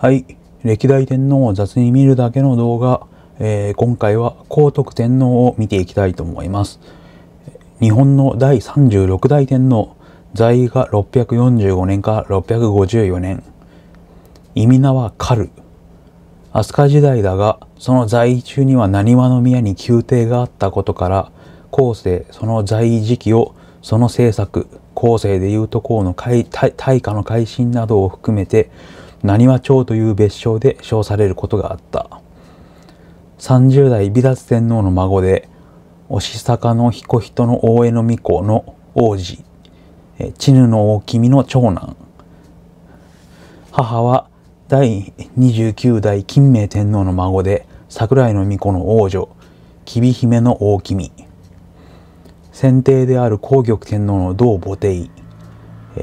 はい。歴代天皇を雑に見るだけの動画、えー、今回は皇徳天皇を見ていきたいと思います。日本の第36代天皇、在位が645年か654年。意味名は狩る。飛鳥時代だが、その在位中には浪速宮に宮廷があったことから、後世、その在位時期を、その政策、後世でいうとこうの大化の改新などを含めて、浪速町という別称で称されることがあった30代美達天皇の孫で押坂の彦人の大江の巫女の王子知ぬの大君の長男母は第29代金明天皇の孫で桜井の巫女の王女吉備姫の大君先帝である皇玉天皇の同母帝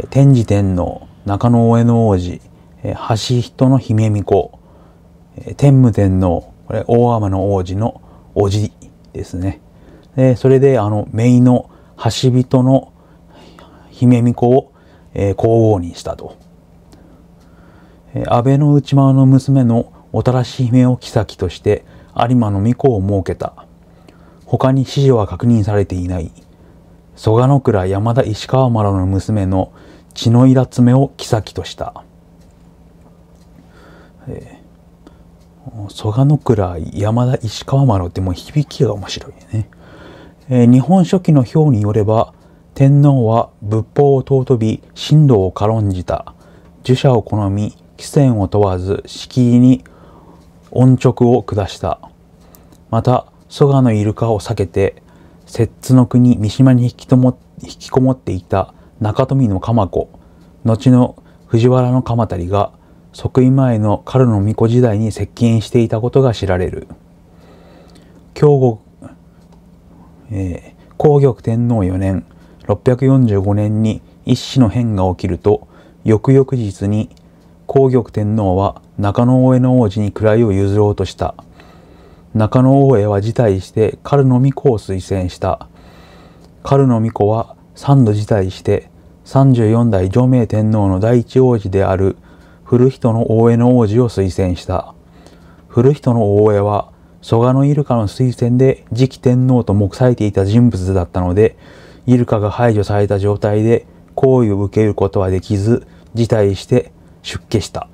天智天皇中野大江の王子橋人の姫巫女天武天皇これ大天の王子のおじですねでそれであの姪の橋人の姫巫女を、え皇后にしたと、えー、安倍の内間の娘のおたらし姫を妃として有馬の巫女を設けた他に指示は確認されていない蘇我倉山田石川丸の娘の血のいらつを妃とした。えー、蘇我の倉山田石川丸ってもう響きが面白いね、えー、日本書紀の表によれば天皇は仏法を尊び神道を軽んじた儒者を好み貴船を問わず敷居に音直を下したまた蘇我のイルカを避けて摂津の国三島に引きとも引きこもっていた中富の鎌子後の藤原の鎌足が即位前のカルノミコ時代に接近していたことが知られる京後、えー、皇玉天皇4年645年に一子の変が起きると翌々日に皇玉天皇は中野大江の王子に位を譲ろうとした中野大江は辞退してカルノミコを推薦したカルノミコは3度辞退して34代上明天皇の第一王子である古人の大江の王子を推薦した。古人の大江は、蘇我のイルカの推薦で次期天皇と目されていた人物だったので、イルカが排除された状態で行為を受けることはできず、辞退して出家した。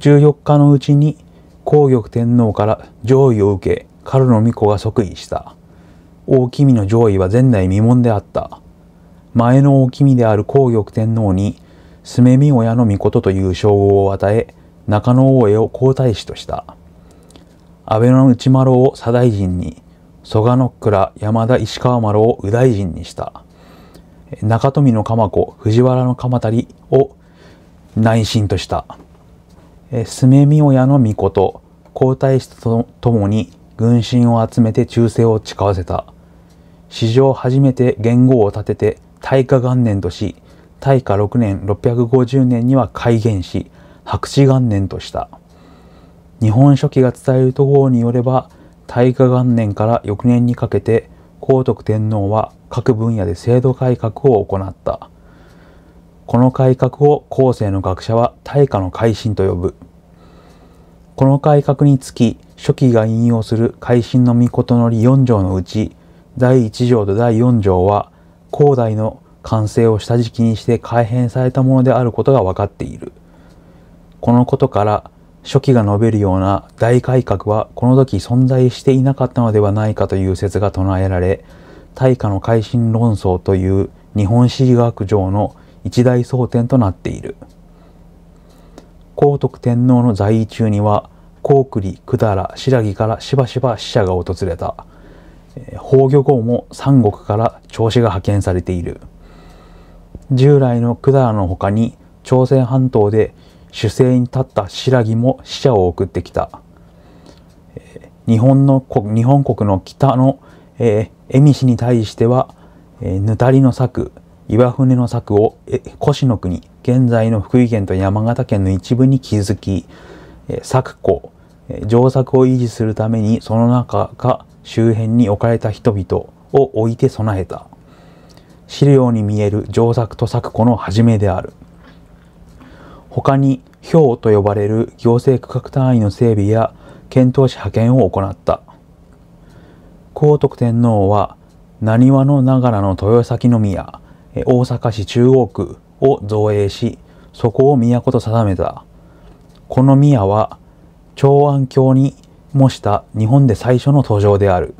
14日のうちに皇玉天皇から上位を受け、カルノミコが即位した。大君の上位は前代未聞であった。前の大君である皇玉天皇にスメミ親の御事という称号を与え、中野大江を皇太子とした。安倍の内丸を左大臣に、蘇我の倉山田石川丸を右大臣にした。中富の鎌子藤原の鎌足を内心とした。スメミ親の御事、皇太子とともに軍神を集めて忠誠を誓わせた。史上初めて元号を立てて大化元年とし、大化6年650年には改元し白紙元年とした日本書紀が伝えるところによれば大化元年から翌年にかけて高徳天皇は各分野で制度改革を行ったこの改革を後世の学者は大化の改新と呼ぶこの改革につき初期が引用する改新の御事のり4条のうち第1条と第4条は後代の完成を下敷きにして改変されたものであることが分かっている。このことから、初期が述べるような大改革はこの時存在していなかったのではないかという説が唱えられ、大化の改新論争という日本史学上の一大争点となっている。皇徳天皇の在位中には、高栗、百済、新羅からしばしば死者が訪れた。崩御後も三国から調子が派遣されている。従来の百済の他に朝鮮半島で主勢に立った新羅も死者を送ってきた。日本の国日本国の北の、え恵美市に対しては、えー、ぬたりの策岩船の策を越の国現在の福井県と山形県の一部に築き、え策庫、え上策を維持するためにその中か周辺に置かれた人々を置いて備えた。資料に見える上作と作古の始めである。他に表と呼ばれる行政区画単位の整備や検討士派遣を行った。高徳天皇は浪速の長良の豊崎宮、大阪市中央区を造営し、そこを都と定めた。この宮は長安京に模した日本で最初の登場である。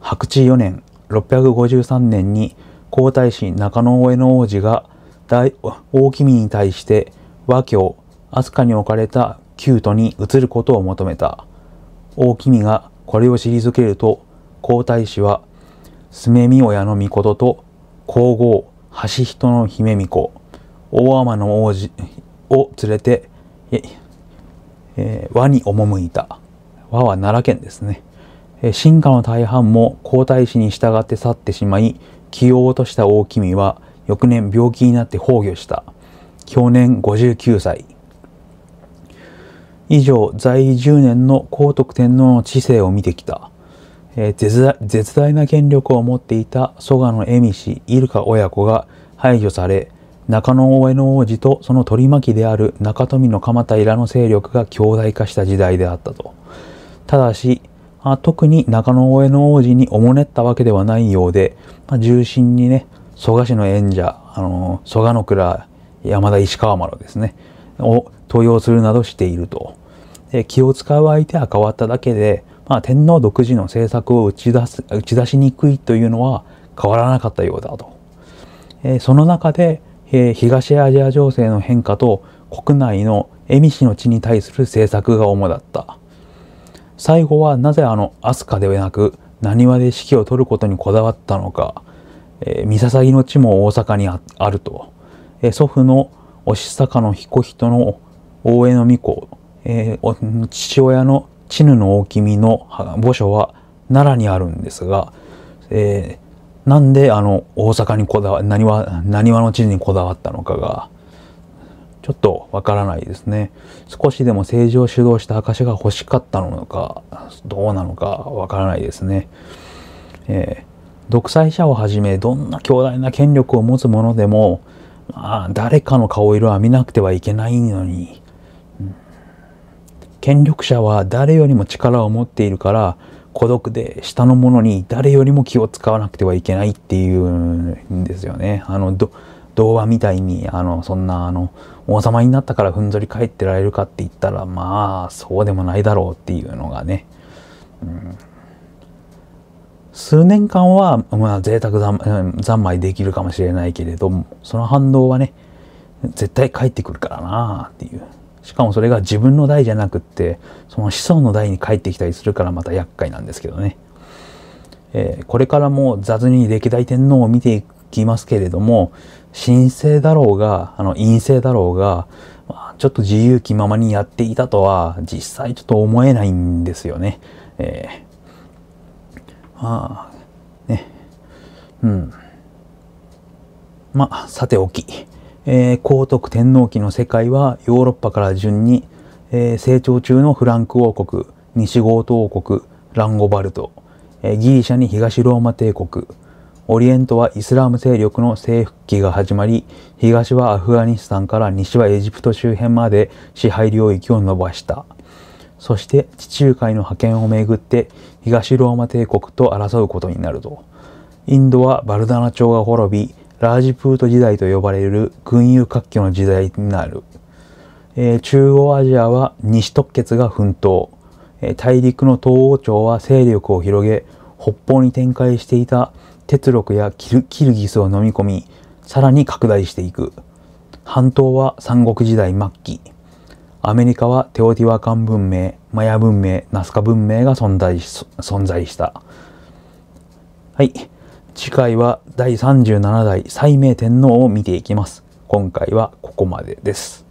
白地4年、653年に皇太子中野上の王子が大大君に対して和教飛鳥に置かれた旧都に移ることを求めた大君がこれを退けると皇太子は住み親の御と皇后橋人の姫巫女大天の王子を連れてえ和に赴いた和は奈良県ですね進化の大半も皇太子に従って去ってしまい気を落とした大君は翌年病気になって崩御した。去年59歳。以上、在位10年の高徳天皇の治世を見てきた。えー、絶大な権力を持っていた蘇我の恵美氏、イルカ親子が排除され、中野大江の王子とその取り巻きである中富の鎌平の勢力が強大化した時代であったと。ただし、あ特に中野越の王子におもねったわけではないようで、まあ、重心にね、蘇我氏の演者、あの蘇我の倉山田石川丸ですね、を登用するなどしていると。気を使う相手は変わっただけで、まあ、天皇独自の政策を打ち出す打ち出しにくいというのは変わらなかったようだと。えー、その中で、えー、東アジア情勢の変化と国内の恵美氏の地に対する政策が主だった。最後はなぜあの飛鳥ではなく何速で指揮を執ることにこだわったのか、えー、三笹の地も大阪にあると、えー、祖父の押坂の彦人の大江の御子、えー、父親の知ぬの大君の墓所は奈良にあるんですが、えー、なんであの大阪にこだわ、ななにわの地にこだわったのかが、ちょっとわからないですね。少しでも政治を主導した証が欲しかったのか、どうなのかわからないですね。えー、独裁者をはじめ、どんな強大な権力を持つ者でも、まあ、誰かの顔色は見なくてはいけないのに、うん、権力者は誰よりも力を持っているから、孤独で下の者に誰よりも気を使わなくてはいけないっていうんですよね。あの、童話みたいに、あの、そんな、あの、王様になったからふんぞり返ってられるかって言ったらまあそうでもないだろうっていうのがね、うん、数年間はまあ贅沢三昧できるかもしれないけれどもその反動はね絶対返ってくるからなっていうしかもそれが自分の代じゃなくってその子孫の代に返ってきたりするからまた厄介なんですけどね、えー、これからも雑に歴代天皇を見ていくきますけれども、神聖だろうが、あの、陰性だろうが、まあ、ちょっと自由気ままにやっていたとは、実際ちょっと思えないんですよね。えー、まあ、ね。うん。まあ、さておき、えー、皇徳天皇期の世界はヨーロッパから順に、えー、成長中のフランク王国、西ゴート王国、ランゴバルト、えー、ギリシャに東ローマ帝国、オリエントはイスラム勢力の征服期が始まり、東はアフガニスタンから西はエジプト周辺まで支配領域を伸ばした。そして地中海の覇権をめぐって東ローマ帝国と争うことになると。インドはバルダナ朝が滅び、ラージプート時代と呼ばれる群雄割拠の時代になる。えー、中央アジアは西特決が奮闘。えー、大陸の東欧朝は勢力を広げ、北方に展開していた鉄力やキルギスを飲み込み、さらに拡大していく。半島は三国時代末期。アメリカはテオティワカン文明、マヤ文明、ナスカ文明が存在し存在した。はい。次回は第37代西明天皇を見ていきます。今回はここまでです。